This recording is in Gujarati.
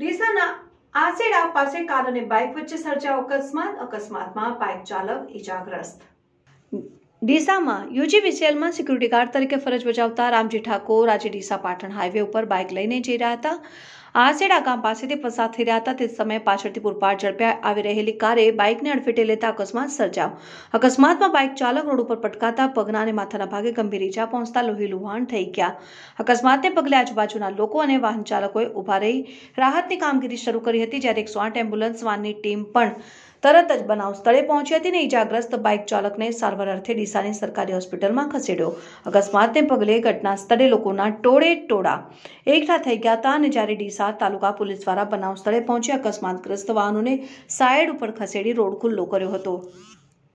ડીસાના આસેડા પાસે કાર અને બાઇક વચ્ચે સર્જાયો અકસ્માત અકસ્માતમાં બાઇક ચાલક ઇજાગ્રસ્ત ડીસામાં યુજી બીસીએલમાં સિક્યુરિટી ગાર્ડ તરીકે ફરજ બજાવતા રામજી ઠાકોર આજે ડીસા પાટણ હાઈવે ઉપર બાઇક લઈને જઈ રહ્યા હતા આસેડા ગામ પાસેથી પસાર થઈ રહ્યા હતા તે સમયે પાછળથી પૂરપાટ ઝડપે આવી રહેલી કારે બાઇકને અડફેટે લેતા અકસ્માત સર્જાયો અકસ્માતમાં બાઇક ચાલક રોડ ઉપર પટકાતા પગના અને માથાના ભાગે ગંભીર ઇજા પહોંચતા લોહી લુહાણ થઈ ગયા અકસ્માતને પગલે આજુબાજુના લોકો અને વાહન ચાલકોએ ઊભા રહી રાહતની કામગીરી શરૂ કરી હતી જ્યારે એકસો આઠ એમ્બ્યુલન્સ વાનની ટીમ પણ તરત જ બનાવ સ્થળે પહોંચી હતી ને ઇજાગ્રસ્ત બાઇક ચાલકને સારવાર અર્થે ડીસાની સરકારી હોસ્પિટલમાં ખસેડ્યો અકસ્માતને પગલે ઘટના સ્થળે લોકોના ટોળે ટોળા એકઠા થઈ ગયા હતા અને જ્યારે ડીસા તાલુકા પોલીસ દ્વારા બનાવ સ્થળે પહોંચી અકસ્માતગ્રસ્ત વાહનોને સાઇડ ઉપર ખસેડી રોડ ખુલ્લો કર્યો હતો